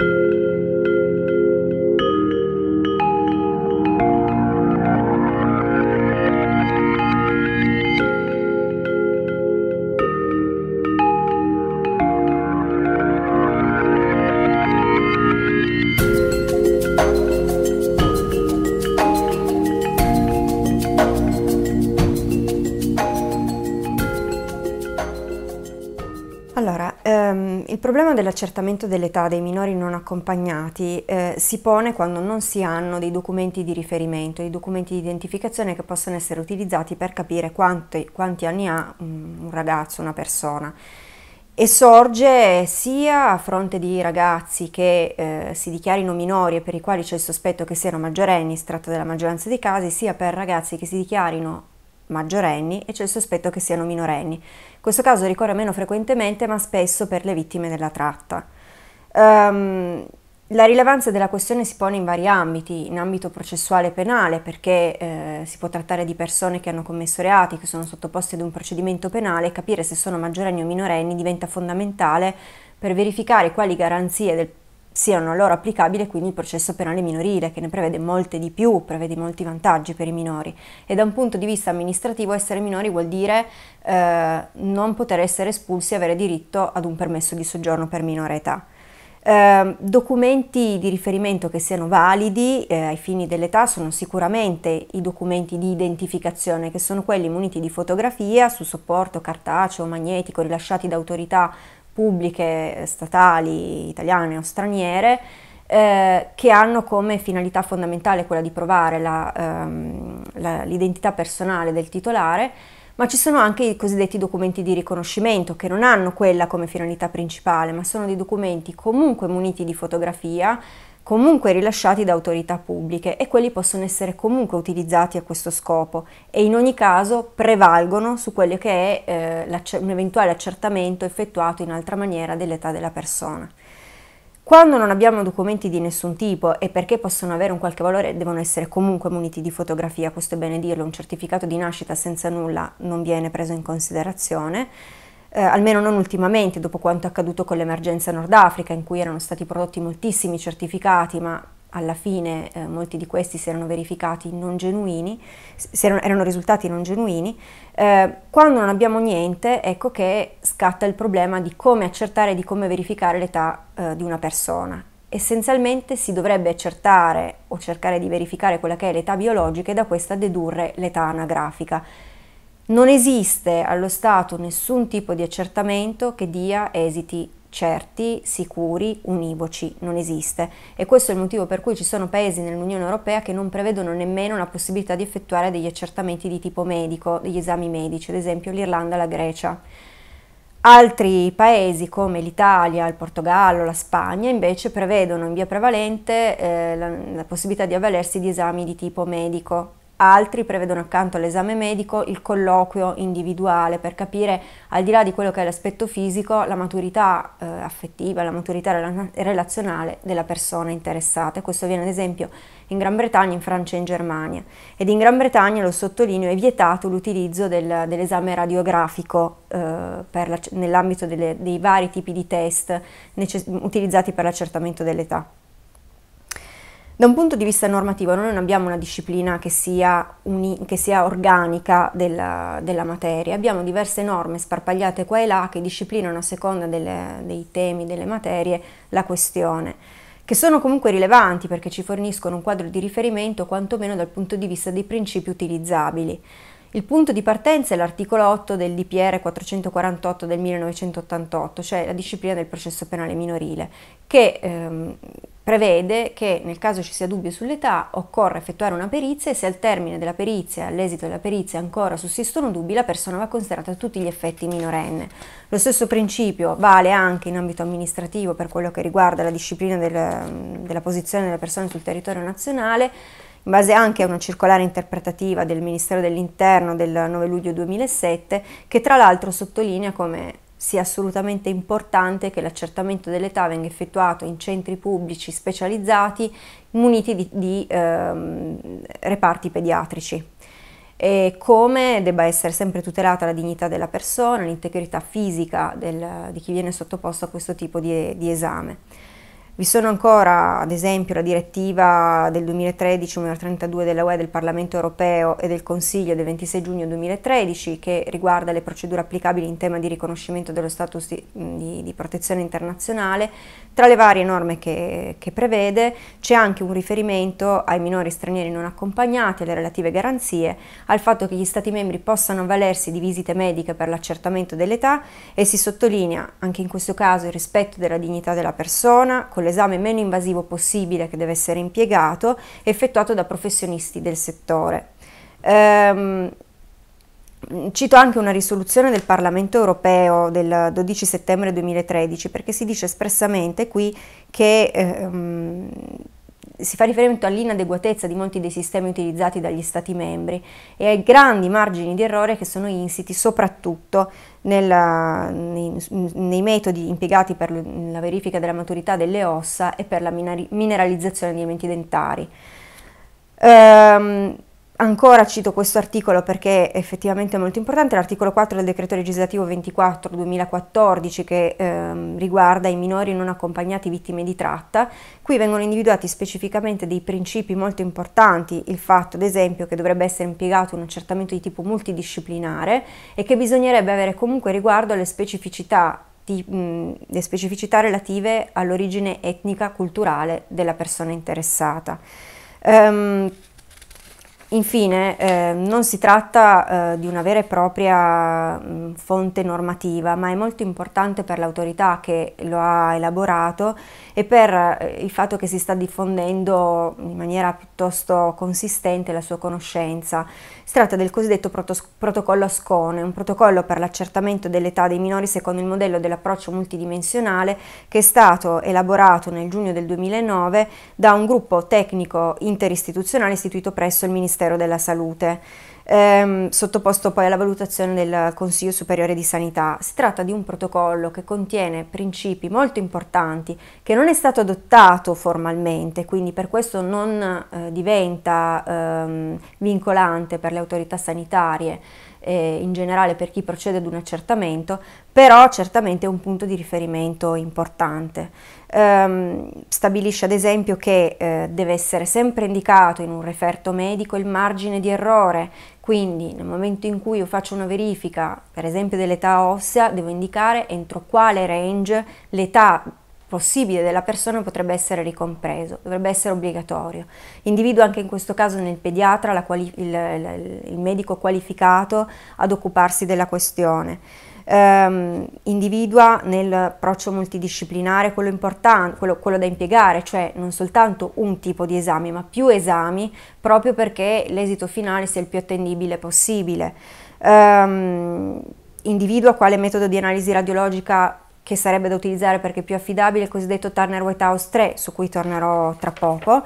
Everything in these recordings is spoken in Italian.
Música dell'accertamento dell'età dei minori non accompagnati eh, si pone quando non si hanno dei documenti di riferimento, dei documenti di identificazione che possono essere utilizzati per capire quanti, quanti anni ha un ragazzo, una persona e sorge sia a fronte di ragazzi che eh, si dichiarino minori e per i quali c'è il sospetto che siano maggiorenni, si tratta della maggioranza dei casi, sia per ragazzi che si dichiarino maggiorenni e c'è il sospetto che siano minorenni. Questo caso ricorre meno frequentemente ma spesso per le vittime della tratta. Um, la rilevanza della questione si pone in vari ambiti, in ambito processuale e penale, perché eh, si può trattare di persone che hanno commesso reati, che sono sottoposte ad un procedimento penale, e capire se sono maggiorenni o minorenni diventa fondamentale per verificare quali garanzie del siano loro applicabili quindi il processo penale minorile che ne prevede molte di più, prevede molti vantaggi per i minori e da un punto di vista amministrativo essere minori vuol dire eh, non poter essere espulsi e avere diritto ad un permesso di soggiorno per minore età. Eh, documenti di riferimento che siano validi eh, ai fini dell'età sono sicuramente i documenti di identificazione che sono quelli muniti di fotografia su supporto cartaceo, o magnetico, rilasciati da autorità pubbliche, statali, italiane o straniere, eh, che hanno come finalità fondamentale quella di provare ehm, l'identità ehm, personale del titolare, ma ci sono anche i cosiddetti documenti di riconoscimento che non hanno quella come finalità principale, ma sono dei documenti comunque muniti di fotografia, comunque rilasciati da autorità pubbliche e quelli possono essere comunque utilizzati a questo scopo e in ogni caso prevalgono su quello che è eh, un eventuale accertamento effettuato in altra maniera dell'età della persona. Quando non abbiamo documenti di nessun tipo e perché possono avere un qualche valore devono essere comunque muniti di fotografia, questo è bene dirlo, un certificato di nascita senza nulla non viene preso in considerazione eh, almeno non ultimamente, dopo quanto accaduto con l'emergenza Nord Africa, in cui erano stati prodotti moltissimi certificati, ma alla fine eh, molti di questi si erano verificati non genuini, erano, erano, risultati non genuini, eh, quando non abbiamo niente ecco che scatta il problema di come accertare e di come verificare l'età eh, di una persona. Essenzialmente si dovrebbe accertare o cercare di verificare quella che è l'età biologica e da questa dedurre l'età anagrafica. Non esiste allo Stato nessun tipo di accertamento che dia esiti certi, sicuri, univoci, non esiste. E questo è il motivo per cui ci sono paesi nell'Unione Europea che non prevedono nemmeno la possibilità di effettuare degli accertamenti di tipo medico, degli esami medici, ad esempio l'Irlanda e la Grecia. Altri paesi come l'Italia, il Portogallo, la Spagna invece prevedono in via prevalente eh, la, la possibilità di avvalersi di esami di tipo medico, Altri prevedono accanto all'esame medico il colloquio individuale per capire, al di là di quello che è l'aspetto fisico, la maturità eh, affettiva, la maturità relazionale della persona interessata. Questo avviene ad esempio in Gran Bretagna, in Francia e in Germania. Ed in Gran Bretagna, lo sottolineo, è vietato l'utilizzo dell'esame radiografico eh, nell'ambito dei vari tipi di test utilizzati per l'accertamento dell'età. Da un punto di vista normativo noi non abbiamo una disciplina che sia, un, che sia organica della, della, materia, abbiamo diverse norme sparpagliate qua e là che disciplinano a seconda delle, dei temi, delle materie, la questione, che sono comunque rilevanti perché ci forniscono un quadro di riferimento quantomeno dal punto di vista dei principi utilizzabili. Il punto di partenza è l'articolo 8 del DPR 448 del 1988, cioè la disciplina del processo penale minorile, che ehm, prevede che nel caso ci sia dubbio sull'età occorre effettuare una perizia e se al termine della perizia, all'esito della perizia ancora sussistono dubbi, la persona va considerata a tutti gli effetti minorenne. Lo stesso principio vale anche in ambito amministrativo per quello che riguarda la disciplina del, della posizione delle persone sul territorio nazionale, in base anche a una circolare interpretativa del Ministero dell'Interno del 9 luglio 2007 che tra l'altro sottolinea come sia assolutamente importante che l'accertamento dell'età venga effettuato in centri pubblici specializzati muniti di, di ehm, reparti pediatrici e come debba essere sempre tutelata la dignità della persona, l'integrità fisica del, di chi viene sottoposto a questo tipo di, di esame. Vi sono ancora, ad esempio, la direttiva del 2013 numero 32 della UE del Parlamento europeo e del Consiglio del 26 giugno 2013 che riguarda le procedure applicabili in tema di riconoscimento dello status di, di, protezione internazionale. Tra le varie norme che, che prevede c'è anche un riferimento ai minori stranieri non accompagnati, alle relative garanzie, al fatto che gli Stati membri possano avvalersi di visite mediche per l'accertamento dell'età e si sottolinea anche in questo caso il rispetto della dignità della persona, con l'esame meno invasivo possibile che deve essere impiegato, effettuato da professionisti del settore. Ehm, Cito anche una risoluzione del Parlamento europeo del 12 settembre 2013 perché si dice espressamente qui che ehm, si fa riferimento all'inadeguatezza di molti dei sistemi utilizzati dagli Stati membri e ai grandi margini di errore che sono insiti soprattutto nella, nei, nei, metodi impiegati per la verifica della maturità delle ossa e per la mineralizzazione di elementi dentari. Ehm, Ancora cito questo articolo perché effettivamente è molto importante, l'articolo 4 del decreto legislativo 24-2014 che ehm, riguarda i minori non accompagnati vittime di tratta. Qui vengono individuati specificamente dei principi molto importanti, il fatto ad esempio che dovrebbe essere impiegato un accertamento di tipo multidisciplinare e che bisognerebbe avere comunque riguardo alle specificità di, mh, le specificità relative all'origine etnica, culturale della persona interessata. Um, Infine, eh, non si tratta eh, di una vera e propria mh, fonte normativa, ma è molto importante per l'autorità che lo ha elaborato e per eh, il fatto che si sta diffondendo in maniera piuttosto consistente la sua conoscenza. Si tratta del cosiddetto protocollo Ascone, un protocollo per l'accertamento dell'età dei minori secondo il modello dell'approccio multidimensionale che è stato elaborato nel giugno del 2009 da un gruppo tecnico interistituzionale istituito presso il Ministero Ministero della Salute, ehm, sottoposto poi alla valutazione del Consiglio Superiore di Sanità. Si tratta di un protocollo che contiene principi molto importanti che non è stato adottato formalmente, quindi per questo non eh, diventa ehm, vincolante per le autorità sanitarie eh, in generale per chi procede ad un accertamento, però certamente è un punto di riferimento importante ehm, stabilisce ad esempio che eh, deve essere sempre indicato in un referto medico il margine di errore, quindi nel momento in cui io faccio una verifica, per esempio dell'età ossea, devo indicare entro quale range l'età possibile della persona potrebbe essere ricompreso, dovrebbe essere obbligatorio. Individuo anche in questo caso nel pediatra il, il, il medico qualificato ad occuparsi della questione ehm, individua nell'approccio multidisciplinare quello importante, quello, quello, da impiegare, cioè non soltanto un tipo di esami, ma più esami, proprio perché l'esito finale sia il più attendibile possibile. Ehm, individua quale metodo di analisi radiologica che sarebbe da utilizzare perché è più affidabile, il cosiddetto Turner White House 3, su cui tornerò tra poco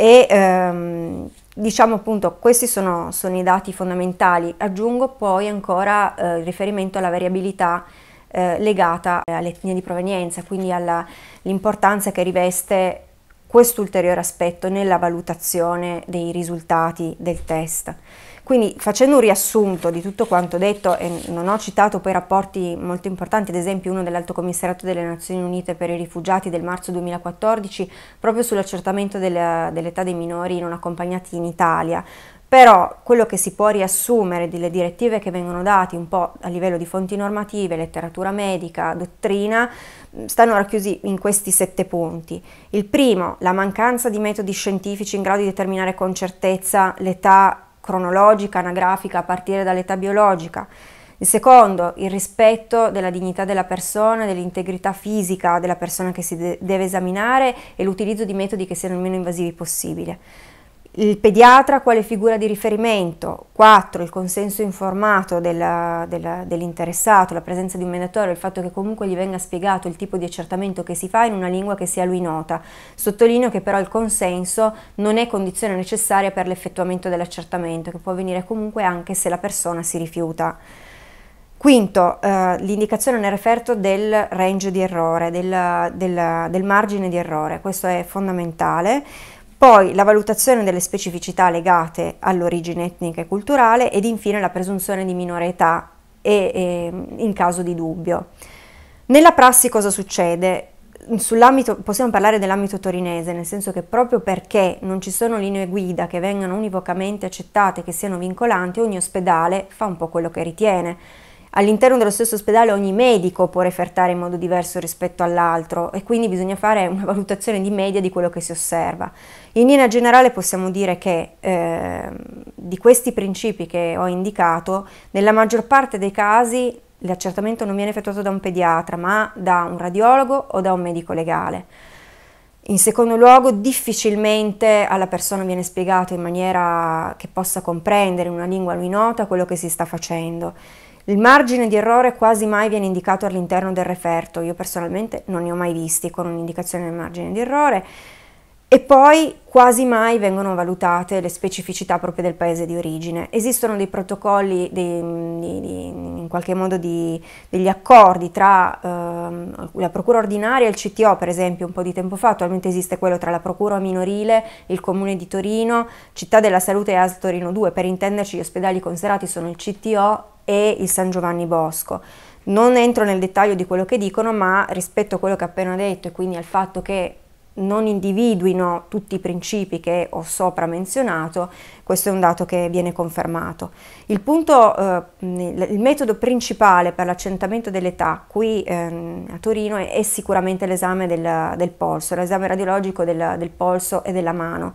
e ehm, diciamo appunto questi sono, sono, i dati fondamentali. Aggiungo poi ancora eh, il riferimento alla variabilità eh, legata all'etnia di provenienza, quindi all'importanza che riveste questo ulteriore aspetto nella valutazione dei risultati del test. Quindi facendo un riassunto di tutto quanto detto, e non ho citato poi rapporti molto importanti, ad esempio uno dell'Alto Commissariato delle Nazioni Unite per i Rifugiati del marzo 2014, proprio sull'accertamento dell'età dei minori non accompagnati in Italia. Però quello che si può riassumere delle direttive che vengono date un po' a livello di fonti normative, letteratura medica, dottrina, stanno racchiusi in questi sette punti. Il primo, la mancanza di metodi scientifici in grado di determinare con certezza l'età cronologica, anagrafica, a partire dall'età biologica. Il secondo, il rispetto della dignità della persona, dell'integrità fisica della persona che si de- deve esaminare e l'utilizzo di metodi che siano il meno invasivi possibile. Il pediatra quale figura di riferimento? 4. Il consenso informato dell'interessato, la presenza di un mediatore, il fatto che comunque gli venga spiegato il tipo di accertamento che si fa in una lingua che sia lui nota. Sottolineo che però il consenso non è condizione necessaria per l'effettuamento dell'accertamento, che può avvenire comunque anche se la persona si rifiuta. Quinto, eh, l'indicazione nel referto del range di errore, del, del, del margine di errore, questo è fondamentale poi la valutazione delle specificità legate all'origine etnica e culturale ed infine la presunzione di minore età e, e, ehm, in caso di dubbio. Nella prassi cosa succede? possiamo parlare dell'ambito torinese, nel senso che proprio perché non ci sono linee guida che vengano univocamente accettate, che siano vincolanti, ogni ospedale fa un po' quello che ritiene. All'interno dello stesso ospedale ogni medico può refertare in modo diverso rispetto all'altro e quindi bisogna fare una valutazione di media di quello che si osserva. In linea generale possiamo dire che eh, di questi principi che ho indicato, nella maggior parte dei casi l'accertamento non viene effettuato da un pediatra, ma da un radiologo o da un medico legale. In secondo luogo, difficilmente alla persona viene spiegato in maniera che possa comprendere in una lingua lui nota quello che si sta facendo. Il margine di errore quasi mai viene indicato all'interno del referto, io personalmente non ne ho mai visti con un'indicazione del margine di errore e poi quasi mai vengono valutate le specificità proprio del paese di origine. Esistono dei protocolli, dei, di, di, in qualche modo di, degli accordi tra ehm, la procura ordinaria e il CTO, per esempio, un po' di tempo fa, attualmente esiste quello tra la procura minorile, il comune di Torino, Città della Salute e AS Torino 2, per intenderci gli ospedali considerati sono il CTO e il San Giovanni Bosco. Non entro nel dettaglio di quello che dicono, ma rispetto a quello che ho appena detto e quindi al fatto che non individuino tutti i principi che ho sopra menzionato, questo è un dato che viene confermato. Il, punto, eh, il metodo principale per l'accentamento dell'età qui eh, a Torino è, è sicuramente l'esame del, del, polso, l'esame radiologico del, del polso e della mano.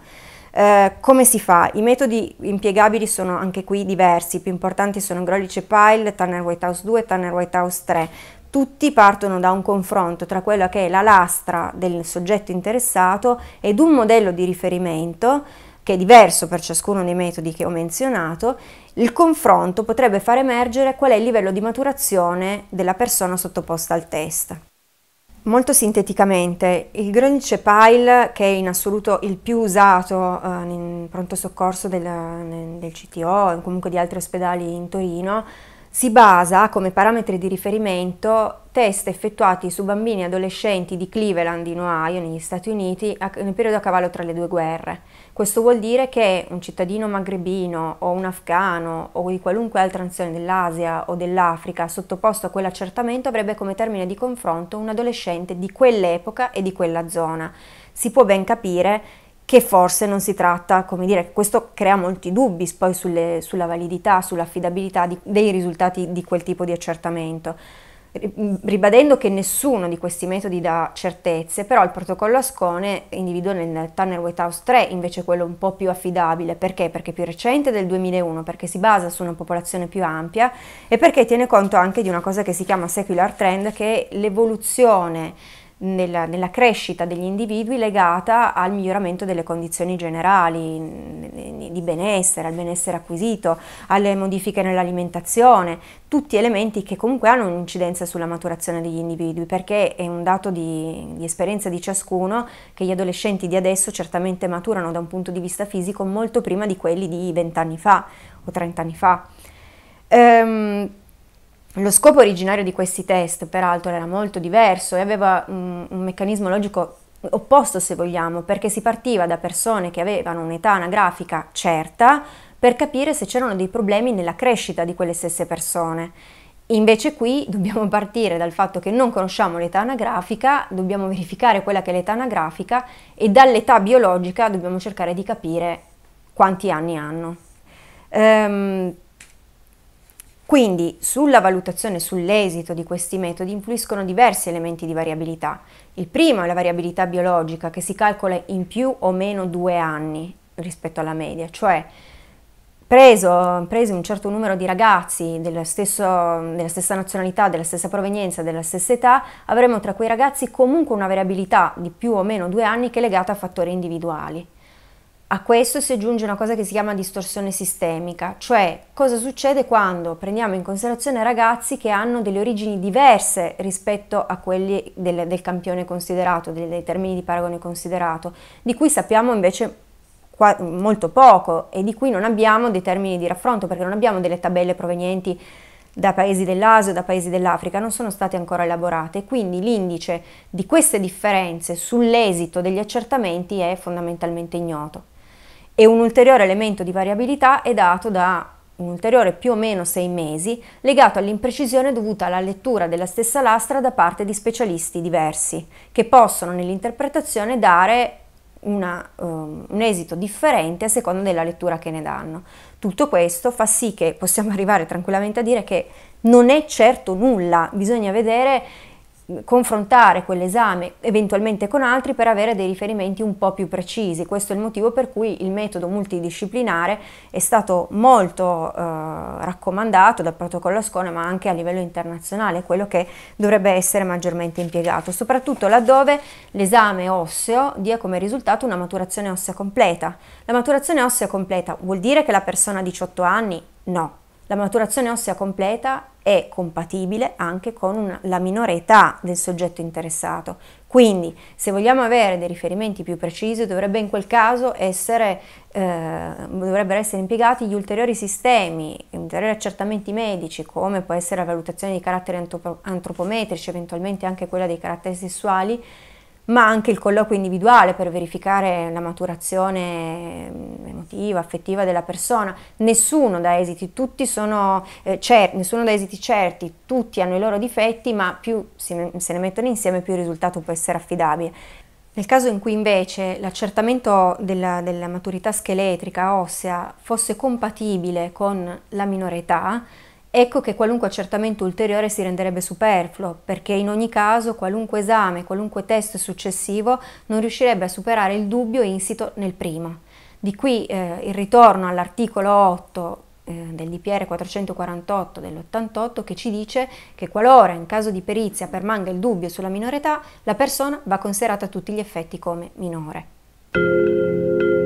Eh, come si fa? I metodi impiegabili sono anche qui diversi, i più importanti sono Grolice Pile, Tanner Whitehouse 2 e Tanner Whitehouse 3. Tutti partono da un confronto tra quella che è la lastra del soggetto interessato ed un modello di riferimento che è diverso per ciascuno dei metodi che ho menzionato, il confronto potrebbe far emergere qual è il livello di maturazione della persona sottoposta al test. Molto sinteticamente, il Grönice Pile, che è in assoluto il più usato eh, in pronto soccorso del, nel, del CTO o comunque di altri ospedali in Torino, si basa come parametri di riferimento test effettuati su bambini e adolescenti di Cleveland in Ohio, negli Stati Uniti, nel periodo a cavallo tra le due guerre. Questo vuol dire che un cittadino magrebino o un afghano o di qualunque altra nazione dell'Asia o dell'Africa sottoposto a quell'accertamento avrebbe come termine di confronto un adolescente di quell'epoca e di quella zona. Si può ben capire che forse non si tratta, come dire, questo crea molti dubbi poi sulle, sulla validità, sull'affidabilità di, dei risultati di quel tipo di accertamento. Ribadendo che nessuno di questi metodi dà certezze, però il protocollo Ascone individua nel Tanner White House 3 invece quello un po' più affidabile, perché? Perché è più recente del 2001, perché si basa su una popolazione più ampia e perché tiene conto anche di una cosa che si chiama secular trend, che è l'evoluzione nella, nella, crescita degli individui legata al miglioramento delle condizioni generali, di benessere, al benessere acquisito, alle modifiche nell'alimentazione, tutti elementi che comunque hanno un'incidenza sulla maturazione degli individui, perché è un dato di, di esperienza di ciascuno che gli adolescenti di adesso certamente maturano da un punto di vista fisico molto prima di quelli di vent'anni fa o trent'anni fa. Ehm, lo scopo originario di questi test, peraltro, era molto diverso e aveva un, un meccanismo logico opposto, se vogliamo, perché si partiva da persone che avevano un'età anagrafica certa per capire se c'erano dei problemi nella crescita di quelle stesse persone. Invece qui dobbiamo partire dal fatto che non conosciamo l'età anagrafica, dobbiamo verificare quella che è l'età anagrafica e dall'età biologica dobbiamo cercare di capire quanti anni hanno. Um, quindi sulla valutazione, sull'esito di questi metodi influiscono diversi elementi di variabilità. Il primo è la variabilità biologica che si calcola in più o meno due anni rispetto alla media, cioè preso, preso un certo numero di ragazzi stesso, della stessa nazionalità, della stessa provenienza, della stessa età, avremo tra quei ragazzi comunque una variabilità di più o meno due anni che è legata a fattori individuali. A questo si aggiunge una cosa che si chiama distorsione sistemica, cioè cosa succede quando prendiamo in considerazione ragazzi che hanno delle origini diverse rispetto a quelli del, del campione considerato, dei, dei termini di paragone considerato, di cui sappiamo invece qua, molto poco e di cui non abbiamo dei termini di raffronto perché non abbiamo delle tabelle provenienti da paesi dell'Asia da paesi dell'Africa non sono state ancora elaborate, quindi l'indice di queste differenze sull'esito degli accertamenti è fondamentalmente ignoto e un ulteriore elemento di variabilità è dato da un ulteriore più o meno sei mesi legato all'imprecisione dovuta alla lettura della stessa lastra da parte di specialisti diversi, che possono nell'interpretazione dare una, um, un esito differente a seconda della lettura che ne danno. Tutto questo fa sì che possiamo arrivare tranquillamente a dire che non è certo nulla, bisogna vedere confrontare quell'esame eventualmente con altri per avere dei riferimenti un po' più precisi. Questo è il motivo per cui il metodo multidisciplinare è stato molto eh, raccomandato dal protocollo Ascona ma anche a livello internazionale, quello che dovrebbe essere maggiormente impiegato, soprattutto laddove l'esame osseo dia come risultato una maturazione ossea completa. La maturazione ossea completa vuol dire che la persona ha 18 anni? No, la maturazione ossea completa è compatibile anche con una, la minore età del soggetto interessato. Quindi, se vogliamo avere dei riferimenti più precisi, dovrebbe in quel caso essere, eh, dovrebbero essere impiegati gli ulteriori sistemi, gli ulteriori accertamenti medici, come può essere la valutazione di caratteri antropometrici, eventualmente anche quella dei caratteri sessuali, ma anche il colloquio individuale per verificare la maturazione mm, emotiva, affettiva della persona. Nessuno dà esiti, tutti sono, eh, cer- nessuno dà esiti certi, tutti hanno i loro difetti, ma più se ne mettono insieme più il risultato può essere affidabile. Nel caso in cui invece l'accertamento della, della maturità scheletrica ossea fosse compatibile con la minore età, Ecco che qualunque accertamento ulteriore si renderebbe superfluo, perché in ogni caso qualunque esame, qualunque test successivo non riuscirebbe a superare il dubbio insito nel primo. Di qui eh, il ritorno all'articolo 8 eh, del DPR 448 dell'88 che ci dice che qualora in caso di perizia permanga il dubbio sulla minorità, la persona va considerata a tutti gli effetti come minore.